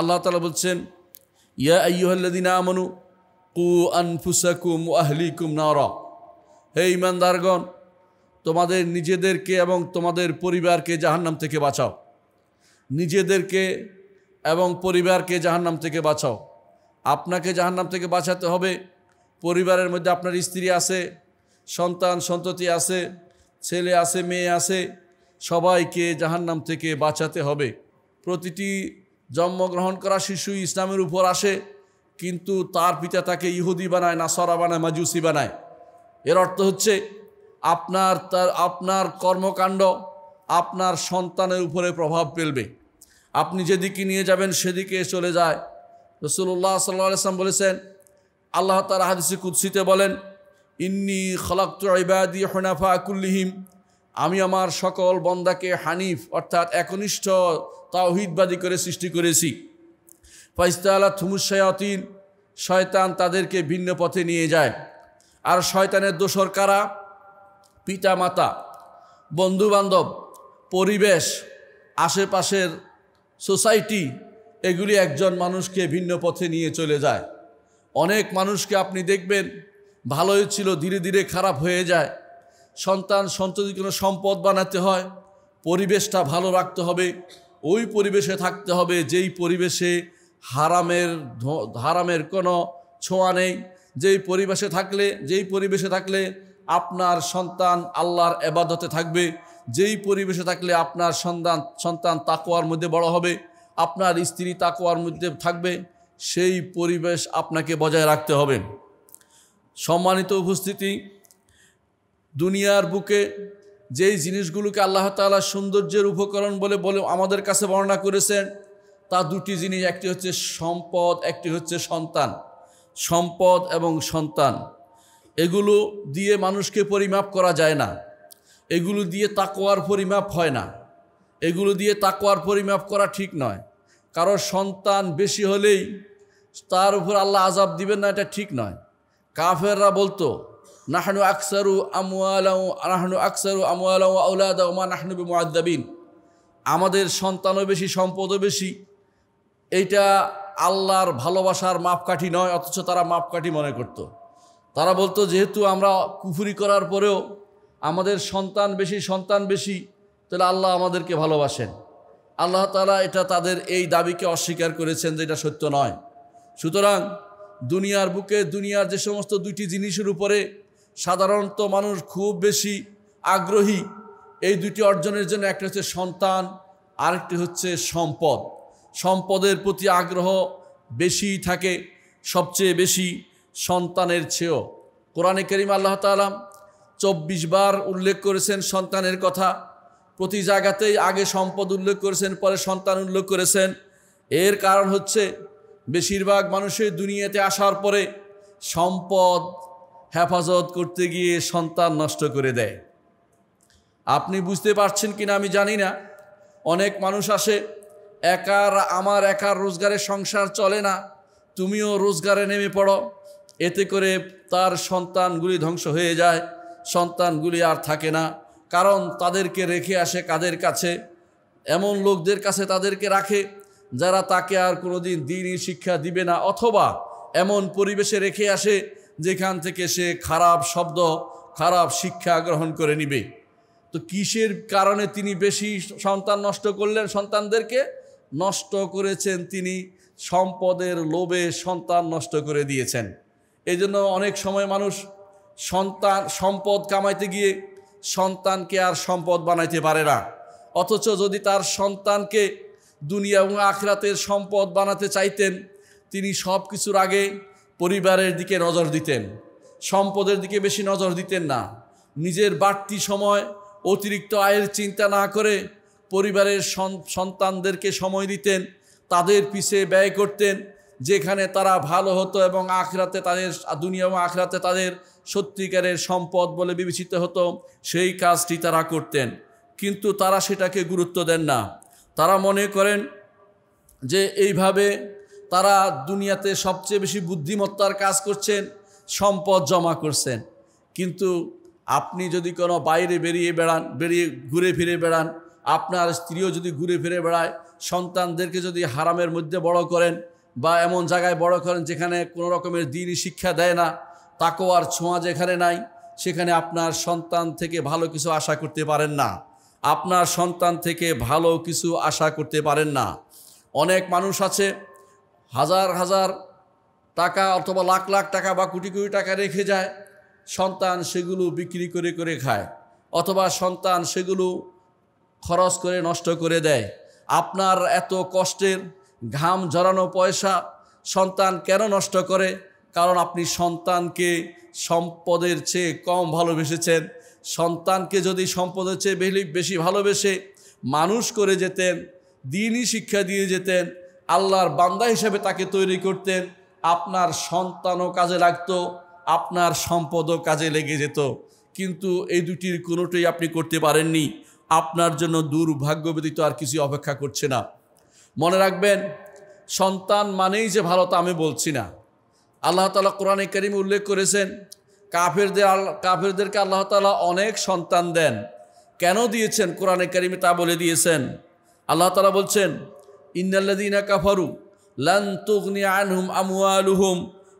আল্লাহ তালা বলছেন ইয়া আইহল্লাদিন আমানু কু আনফুসাকুম আহলিকুম নারা হে ইমানদারগণ তোমাদের নিজেদেরকে এবং তোমাদের পরিবারকে জাহান্নাম থেকে বাঁচাও নিজেদেরকে এবং পরিবারকে জাহান্নাম থেকে বাঁচাও আপনাকে জাহান্নাম থেকে বাঁচাতে হবে পরিবারের মধ্যে আপনার স্ত্রী আছে সন্তান সন্ততি আছে ছেলে আছে মেয়ে আছে সবাইকে জাহান্নাম থেকে বাঁচাতে হবে প্রতিটি জন্মগ্রহণ করা শিশু ইসলামের উপর আসে কিন্তু তার পিতা তাকে ইহুদি বানায় নাসরা বানায় মাজুসি বানায় এর অর্থ হচ্ছে আপনার তার আপনার কর্মকাণ্ড আপনার সন্তানের উপরে প্রভাব ফেলবে আপনি যেদিকে নিয়ে যাবেন সেদিকে চলে যায় রসুল্লাহ সাল্লাম বলেছেন আল্লাহ তার হাদিসি কুৎসিতে বলেন ইন্নি খলাক্ত ইবাদি হোনাফা কুল্লিহিম আমি আমার সকল বন্দাকে হানিফ অর্থাৎ একনিষ্ঠ তাওহিদবাদী করে সৃষ্টি করেছি ফাইস্তা আল্লাহ থুমুসায়াতিন শয়তান তাদেরকে ভিন্ন পথে নিয়ে যায় আর শয়তানের দোষর কারা পিতা মাতা বন্ধুবান্ধব পরিবেশ আশেপাশের সোসাইটি এগুলি একজন মানুষকে ভিন্ন পথে নিয়ে চলে যায় অনেক মানুষকে আপনি দেখবেন ভালোই ছিল ধীরে ধীরে খারাপ হয়ে যায় সন্তান সন্ততি কোনো সম্পদ বানাতে হয় পরিবেশটা ভালো রাখতে হবে ওই পরিবেশে থাকতে হবে যেই পরিবেশে হারামের হারামের কোনো ছোঁয়া নেই যেই পরিবেশে থাকলে যেই পরিবেশে থাকলে আপনার সন্তান আল্লাহর এবাদতে থাকবে যেই পরিবেশে থাকলে আপনার সন্তান সন্তান তাকোয়ার মধ্যে বড় হবে আপনার স্ত্রী তাকোয়ার মধ্যে থাকবে সেই পরিবেশ আপনাকে বজায় রাখতে হবে সম্মানিত উপস্থিতি দুনিয়ার বুকে যেই জিনিসগুলোকে আল্লাহ তালা সৌন্দর্যের উপকরণ বলে বলে আমাদের কাছে বর্ণনা করেছেন তা দুটি জিনিস একটি হচ্ছে সম্পদ একটি হচ্ছে সন্তান সম্পদ এবং সন্তান এগুলো দিয়ে মানুষকে পরিমাপ করা যায় না এগুলো দিয়ে তাকোয়ার পরিমাপ হয় না এগুলো দিয়ে তাকোয়ার পরিমাপ করা ঠিক নয় কারো সন্তান বেশি হলেই তার উপর আল্লাহ আজাব দিবেন না এটা ঠিক নয় কাফেররা বলতো নাহানু আকসারু আমওয়ালাও নাহনু আকসারু আমওয়ালাও আউলাদ মা নাহনু মাদ্দাবিন আমাদের সন্তানও বেশি সম্পদও বেশি এইটা আল্লাহর ভালোবাসার মাপকাঠি নয় অথচ তারা মাপকাঠি মনে করত। তারা বলতো যেহেতু আমরা কুফুরি করার পরেও আমাদের সন্তান বেশি সন্তান বেশি তাহলে আল্লাহ আমাদেরকে ভালোবাসেন আল্লাহ তালা এটা তাদের এই দাবিকে অস্বীকার করেছেন যে এটা সত্য নয় সুতরাং দুনিয়ার বুকে দুনিয়ার যে সমস্ত দুইটি জিনিসের উপরে সাধারণত মানুষ খুব বেশি আগ্রহী এই দুটি অর্জনের জন্য একটা হচ্ছে সন্তান আরেকটি হচ্ছে সম্পদ সম্পদের প্রতি আগ্রহ বেশি থাকে সবচেয়ে বেশি সন্তানের চেয়েও কোরআনে করিম আল্লাহ তালাম চব্বিশ বার উল্লেখ করেছেন সন্তানের কথা প্রতি জায়গাতেই আগে সম্পদ উল্লেখ করেছেন পরে সন্তান উল্লেখ করেছেন এর কারণ হচ্ছে বেশিরভাগ মানুষের দুনিয়াতে আসার পরে সম্পদ হেফাজত করতে গিয়ে সন্তান নষ্ট করে দেয় আপনি বুঝতে পারছেন কিনা আমি জানি না অনেক মানুষ আসে একার আমার একার রোজগারের সংসার চলে না তুমিও রোজগারে নেমে পড়ো এতে করে তার সন্তানগুলি ধ্বংস হয়ে যায় সন্তানগুলি আর থাকে না কারণ তাদেরকে রেখে আসে কাদের কাছে এমন লোকদের কাছে তাদেরকে রাখে যারা তাকে আর কোনো দিন দিনই শিক্ষা দিবে না অথবা এমন পরিবেশে রেখে আসে যেখান থেকে সে খারাপ শব্দ খারাপ শিক্ষা গ্রহণ করে নিবে তো কিসের কারণে তিনি বেশি সন্তান নষ্ট করলেন সন্তানদেরকে নষ্ট করেছেন তিনি সম্পদের লোভে সন্তান নষ্ট করে দিয়েছেন এই জন্য অনেক সময় মানুষ সন্তান সম্পদ কামাইতে গিয়ে সন্তানকে আর সম্পদ বানাইতে পারে না অথচ যদি তার সন্তানকে দুনিয়া এবং আখরাতের সম্পদ বানাতে চাইতেন তিনি সব কিছুর আগে পরিবারের দিকে নজর দিতেন সম্পদের দিকে বেশি নজর দিতেন না নিজের বাড়তি সময় অতিরিক্ত আয়ের চিন্তা না করে পরিবারের সন্তানদেরকে সময় দিতেন তাদের পিছে ব্যয় করতেন যেখানে তারা ভালো হতো এবং আখরাতে তাদের দুনিয়া এবং আখরাতে তাদের সত্যিকারের সম্পদ বলে বিবেচিত হতো সেই কাজটি তারা করতেন কিন্তু তারা সেটাকে গুরুত্ব দেন না তারা মনে করেন যে এইভাবে তারা দুনিয়াতে সবচেয়ে বেশি বুদ্ধিমত্তার কাজ করছেন সম্পদ জমা করছেন কিন্তু আপনি যদি কোনো বাইরে বেরিয়ে বেড়ান বেরিয়ে ঘুরে ফিরে বেড়ান আপনার স্ত্রীও যদি ঘুরে ফিরে বেড়ায় সন্তানদেরকে যদি হারামের মধ্যে বড় করেন বা এমন জায়গায় বড় করেন যেখানে কোনো রকমের দিনই শিক্ষা দেয় না তাকেও আর ছোঁয়া যেখানে নাই সেখানে আপনার সন্তান থেকে ভালো কিছু আশা করতে পারেন না আপনার সন্তান থেকে ভালো কিছু আশা করতে পারেন না অনেক মানুষ আছে হাজার হাজার টাকা অথবা লাখ লাখ টাকা বা কোটি কোটি টাকা রেখে যায় সন্তান সেগুলো বিক্রি করে করে খায় অথবা সন্তান সেগুলো খরচ করে নষ্ট করে দেয় আপনার এত কষ্টের ঘাম জড়ানো পয়সা সন্তান কেন নষ্ট করে কারণ আপনি সন্তানকে সম্পদের চেয়ে কম ভালোবেসেছেন সন্তানকে যদি সম্পদের চেয়ে বেশি ভালোবেসে মানুষ করে যেতেন দিনই শিক্ষা দিয়ে যেতেন আল্লাহর বান্দা হিসেবে তাকে তৈরি করতেন আপনার সন্তানও কাজে লাগতো আপনার সম্পদও কাজে লেগে যেত কিন্তু এই দুটির কোনোটাই আপনি করতে পারেননি আপনার জন্য দুর্ভাগ্য ব্যতীত আর কিছু অপেক্ষা করছে না মনে রাখবেন সন্তান মানেই যে ভালো তা আমি বলছি না আল্লাহ তালা কোরআনে করিম উল্লেখ করেছেন কাফেরদের কাফেরদেরকে আল্লাহ তালা অনেক সন্তান দেন কেন দিয়েছেন কোরআনে করিমে তা বলে দিয়েছেন আল্লাহ তালা বলছেন ইন্নাল্লাদিনা কাফারু লান তুগনি আনহুম আমওয়ালুহুম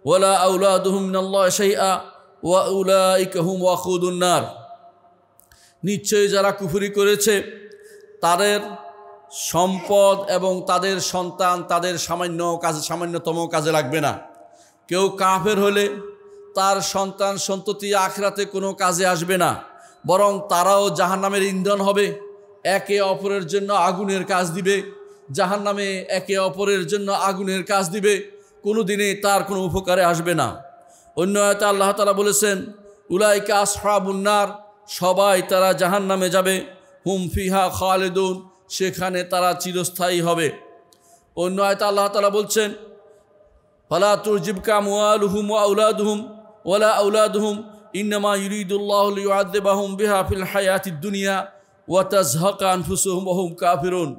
ওয়ালা আউলাদুহুম মিনাল্লাহ শাইআ ওয়া উলাইকা হুম ওয়াখুদুন নার নিশ্চয়ই যারা কুফুরি করেছে তাদের সম্পদ এবং তাদের সন্তান তাদের সামান্য কাজে সামান্যতম কাজে লাগবে না কেউ কাফের হলে তার সন্তান সন্ততি আখরাতে কোনো কাজে আসবে না বরং তারাও জাহান্নামের ইন্ধন হবে একে অপরের জন্য আগুনের কাজ দিবে জাহান নামে একে অপরের জন্য আগুনের কাজ দিবে কোনো দিনে তার কোনো উপকারে আসবে না অন্য আয়তে আল্লাহ তালা বলেছেন উলাইকা আসহাবুন্নার সবাই তারা জাহান নামে যাবে হুম ফিহা খালেদুন সেখানে তারা চিরস্থায়ী হবে অন্য আয়তা আল্লাহ তালা বলছেন ফালা তুরজিবকা মুআলুহুম ওয়া আউলাদুহুম ওয়ালা আউলাদুহুম ইন্নামা ইউরিদুল্লাহ লিউআযিবাহুম বিহা ফিল হায়াতিদ দুনিয়া ওয়া তাযহাকা আনফুসুহুম ওয়া হুম কাফিরুন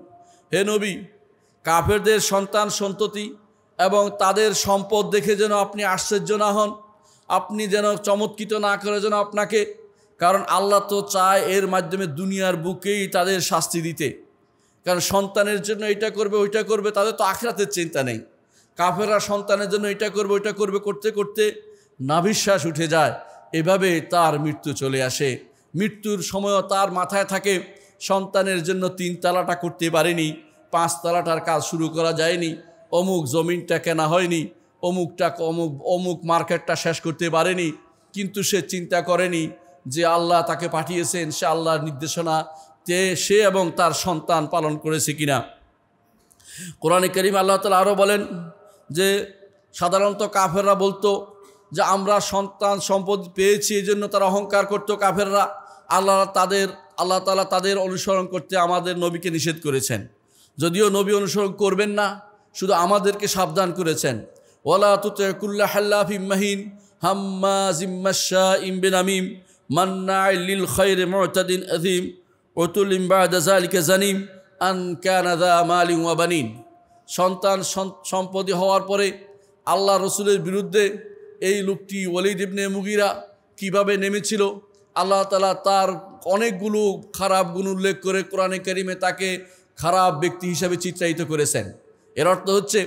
হে নবী কাফেরদের সন্তান সন্ততি এবং তাদের সম্পদ দেখে যেন আপনি আশ্চর্য না হন আপনি যেন চমৎকৃত না করে যেন আপনাকে কারণ আল্লাহ তো চায় এর মাধ্যমে দুনিয়ার বুকেই তাদের শাস্তি দিতে কারণ সন্তানের জন্য এটা করবে ওইটা করবে তাদের তো আখরাতের চিন্তা নেই কাফেররা সন্তানের জন্য এটা করবে ওইটা করবে করতে করতে নাভিশ্বাস উঠে যায় এভাবে তার মৃত্যু চলে আসে মৃত্যুর সময়ও তার মাথায় থাকে সন্তানের জন্য তিন তালাটা করতে পারেনি পাঁচ তালাটার কাজ শুরু করা যায়নি অমুক জমিনটা কেনা হয়নি অমুকটা অমুক অমুক মার্কেটটা শেষ করতে পারেনি কিন্তু সে চিন্তা করেনি যে আল্লাহ তাকে পাঠিয়েছেন সে আল্লাহর নির্দেশনা তে সে এবং তার সন্তান পালন করেছে কিনা কোরআনে করিম আল্লাহ তালা আরও বলেন যে সাধারণত কাফেররা বলতো যে আমরা সন্তান সম্পদ পেয়েছি এই জন্য তারা অহংকার করতো কাফেররা আল্লাহ তাদের আল্লাহ তালা তাদের অনুসরণ করতে আমাদের নবীকে নিষেধ করেছেন যদিও নবী অনুসরণ করবেন না শুধু আমাদেরকে সাবধান করেছেন ওলা তুতকুল্লা হাল্লাফ ইম্মাহিন হাম্মা জিম্মাশা ইমবিন আমিম মান্না লিল খৈর মোতাদিন আজিম অতুল ইম্বাদাজালিকে জানিম আন ক্যানাদা মালিম ওয়াবানিন সন্তান সম্পদী হওয়ার পরে আল্লাহ রসুলের বিরুদ্ধে এই লোকটি ওলিদ ইবনে মুগিরা কিভাবে নেমেছিল আল্লাহ তালা তার অনেকগুলো খারাপ গুণ উল্লেখ করে কোরআনে করিমে তাকে খারাপ ব্যক্তি হিসাবে চিত্রায়িত করেছেন এর অর্থ হচ্ছে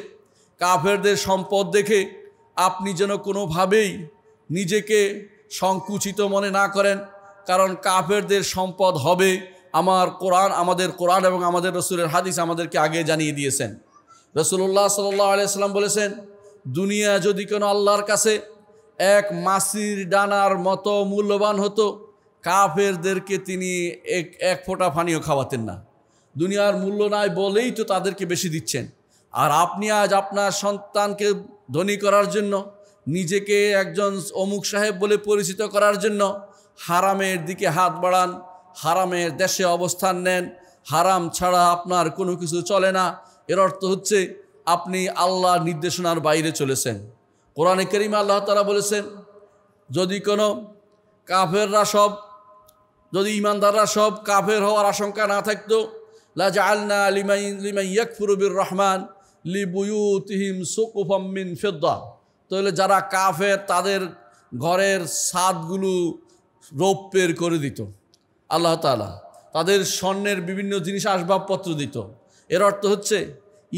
কাফেরদের সম্পদ দেখে আপনি যেন কোনোভাবেই নিজেকে সংকুচিত মনে না করেন কারণ কাফেরদের সম্পদ হবে আমার কোরআন আমাদের কোরআন এবং আমাদের রসুলের হাদিস আমাদেরকে আগে জানিয়ে দিয়েছেন রসুল্লাহ সাল্লাহ আলিয়াল্লাম বলেছেন দুনিয়া যদি কোনো আল্লাহর কাছে এক মাসির ডানার মতো মূল্যবান হতো কাফেরদেরকে তিনি এক এক ফোঁটা ফানিও খাওয়াতেন না দুনিয়ার মূল্য নাই বলেই তো তাদেরকে বেশি দিচ্ছেন আর আপনি আজ আপনার সন্তানকে ধনী করার জন্য নিজেকে একজন অমুক সাহেব বলে পরিচিত করার জন্য হারামের দিকে হাত বাড়ান হারামের দেশে অবস্থান নেন হারাম ছাড়া আপনার কোনো কিছু চলে না এর অর্থ হচ্ছে আপনি আল্লাহ নির্দেশনার বাইরে চলেছেন কোরআনে করিমা আল্লাহ তারা বলেছেন যদি কোনো কাফেররা সব যদি ইমানদাররা সব কাফের হওয়ার আশঙ্কা না থাকতো আলনা লিমাই লিমাই ইয়াকফুরবির রহমান লিবুয়ুতিহিম ফেদ্দা তাহলে যারা কাফের তাদের ঘরের সাদগুলো রৌপ্যের করে দিত আল্লাহ তালা তাদের স্বর্ণের বিভিন্ন জিনিস আসবাবপত্র দিত এর অর্থ হচ্ছে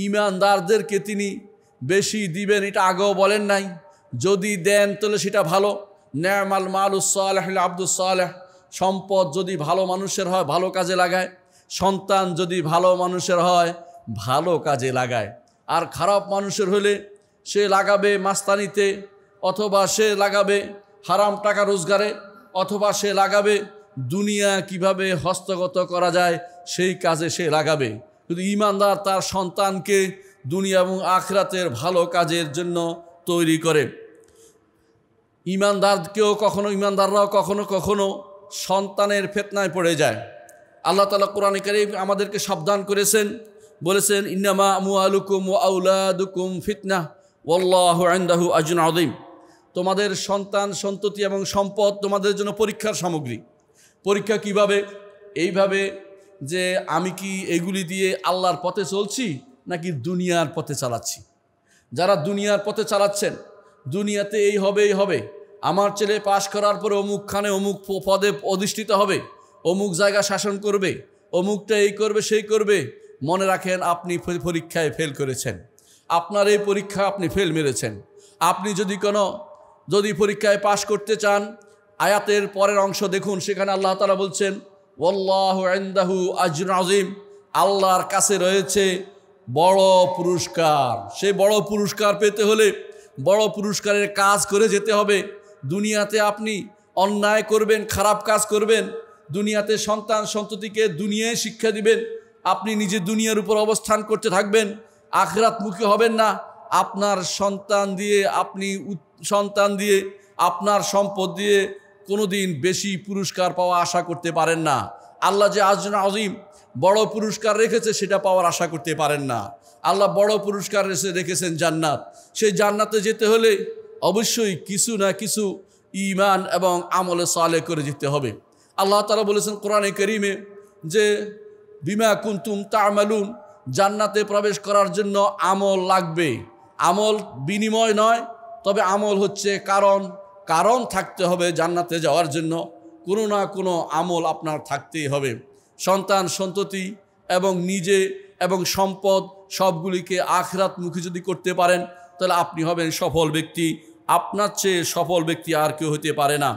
ইমানদারদেরকে তিনি বেশি দিবেন এটা আগেও বলেন নাই যদি দেন তাহলে সেটা ভালো ন্যামাল মাল উসাল আব্দুল সালেহ সম্পদ যদি ভালো মানুষের হয় ভালো কাজে লাগায় সন্তান যদি ভালো মানুষের হয় ভালো কাজে লাগায় আর খারাপ মানুষের হলে সে লাগাবে মাস্তানিতে অথবা সে লাগাবে হারাম টাকা রোজগারে অথবা সে লাগাবে দুনিয়া কিভাবে হস্তগত করা যায় সেই কাজে সে লাগাবে কিন্তু ইমানদার তার সন্তানকে দুনিয়া এবং আখরাতের ভালো কাজের জন্য তৈরি করে ইমানদারকেও কখনো ইমানদাররাও কখনো কখনো সন্তানের ফেতনায় পড়ে যায় আল্লাহ তালা কোরআন কারিম আমাদেরকে সাবধান করেছেন বলেছেন ইন্নামা মুআলুকুম ও আউলাদুকুম ফিতনা ওল্লাহ আন্দাহু আজুন আদিম তোমাদের সন্তান সন্ততি এবং সম্পদ তোমাদের জন্য পরীক্ষার সামগ্রী পরীক্ষা কিভাবে এইভাবে যে আমি কি এগুলি দিয়ে আল্লাহর পথে চলছি নাকি দুনিয়ার পথে চালাচ্ছি যারা দুনিয়ার পথে চালাচ্ছেন দুনিয়াতে এই হবে এই হবে আমার ছেলে পাশ করার পরে অমুকখানে অমুক পদে অধিষ্ঠিত হবে অমুক জায়গা শাসন করবে অমুকটা এই করবে সেই করবে মনে রাখেন আপনি পরীক্ষায় ফেল করেছেন আপনার এই পরীক্ষা আপনি ফেল মেরেছেন আপনি যদি কোনো যদি পরীক্ষায় পাশ করতে চান আয়াতের পরের অংশ দেখুন সেখানে আল্লাহ তালা বলছেন ওল্লাহ আন্দাহু আজুন আজিম আল্লাহর কাছে রয়েছে বড় পুরস্কার সেই বড় পুরস্কার পেতে হলে বড় পুরস্কারের কাজ করে যেতে হবে দুনিয়াতে আপনি অন্যায় করবেন খারাপ কাজ করবেন দুনিয়াতে সন্তান সন্ততিকে দুনিয়ায় শিক্ষা দিবেন আপনি নিজে দুনিয়ার উপর অবস্থান করতে থাকবেন আখরাত মুখী হবেন না আপনার সন্তান দিয়ে আপনি সন্তান দিয়ে আপনার সম্পদ দিয়ে কোনো দিন বেশি পুরস্কার পাওয়া আশা করতে পারেন না আল্লাহ যে আজন আজিম বড় পুরস্কার রেখেছে সেটা পাওয়ার আশা করতে পারেন না আল্লাহ বড় পুরস্কার রেখেছেন জান্নাত সেই জান্নাতে যেতে হলে অবশ্যই কিছু না কিছু ইমান এবং আমলে সালে করে যেতে হবে আল্লাহ তালা বলেছেন কোরআনে করিমে যে বিমা কুন্তুম তামালুন জান্নাতে প্রবেশ করার জন্য আমল লাগবে আমল বিনিময় নয় তবে আমল হচ্ছে কারণ কারণ থাকতে হবে জান্নাতে যাওয়ার জন্য কোনো না কোনো আমল আপনার থাকতেই হবে সন্তান সন্ততি এবং নিজে এবং সম্পদ সবগুলিকে আখরাত মুখী যদি করতে পারেন তাহলে আপনি হবেন সফল ব্যক্তি আপনার চেয়ে সফল ব্যক্তি আর কেউ হতে পারে না